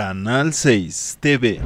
Canal 6 TV.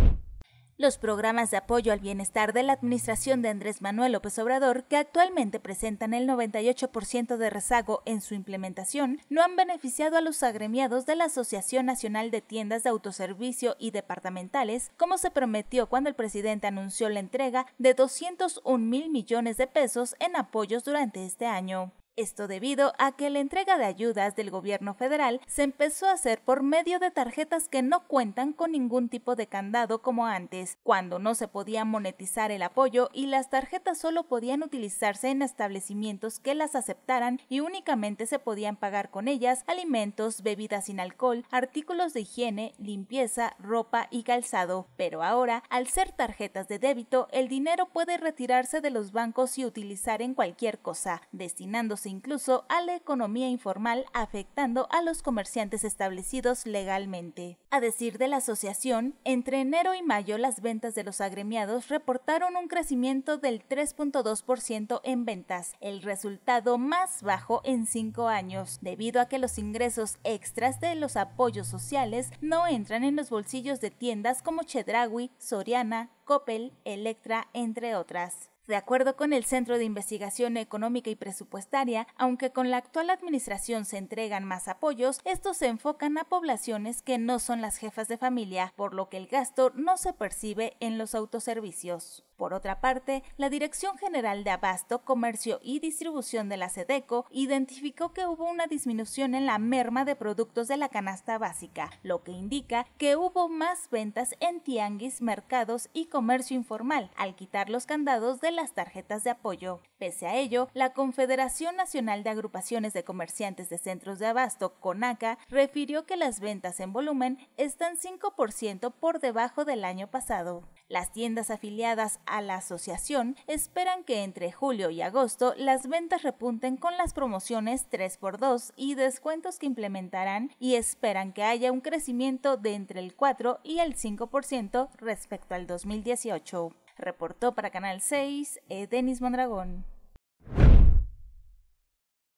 Los programas de apoyo al bienestar de la administración de Andrés Manuel López Obrador, que actualmente presentan el 98% de rezago en su implementación, no han beneficiado a los agremiados de la Asociación Nacional de Tiendas de Autoservicio y Departamentales, como se prometió cuando el presidente anunció la entrega de 201 mil millones de pesos en apoyos durante este año. Esto debido a que la entrega de ayudas del gobierno federal se empezó a hacer por medio de tarjetas que no cuentan con ningún tipo de candado como antes, cuando no se podía monetizar el apoyo y las tarjetas solo podían utilizarse en establecimientos que las aceptaran y únicamente se podían pagar con ellas alimentos, bebidas sin alcohol, artículos de higiene, limpieza, ropa y calzado. Pero ahora, al ser tarjetas de débito, el dinero puede retirarse de los bancos y utilizar en cualquier cosa, destinándose e incluso a la economía informal afectando a los comerciantes establecidos legalmente. A decir de la asociación, entre enero y mayo las ventas de los agremiados reportaron un crecimiento del 3.2% en ventas, el resultado más bajo en cinco años, debido a que los ingresos extras de los apoyos sociales no entran en los bolsillos de tiendas como Chedragui, Soriana, Coppel, Electra, entre otras. De acuerdo con el Centro de Investigación Económica y Presupuestaria, aunque con la actual administración se entregan más apoyos, estos se enfocan a poblaciones que no son las jefas de familia, por lo que el gasto no se percibe en los autoservicios. Por otra parte, la Dirección General de Abasto, Comercio y Distribución de la SEDECO identificó que hubo una disminución en la merma de productos de la canasta básica, lo que indica que hubo más ventas en tianguis, mercados y comercio informal, al quitar los candados de la tarjetas de apoyo. Pese a ello, la Confederación Nacional de Agrupaciones de Comerciantes de Centros de Abasto, CONACA, refirió que las ventas en volumen están 5% por debajo del año pasado. Las tiendas afiliadas a la asociación esperan que entre julio y agosto las ventas repunten con las promociones 3x2 y descuentos que implementarán y esperan que haya un crecimiento de entre el 4 y el 5% respecto al 2018. Reportó para Canal 6 eh, Denis Mondragón.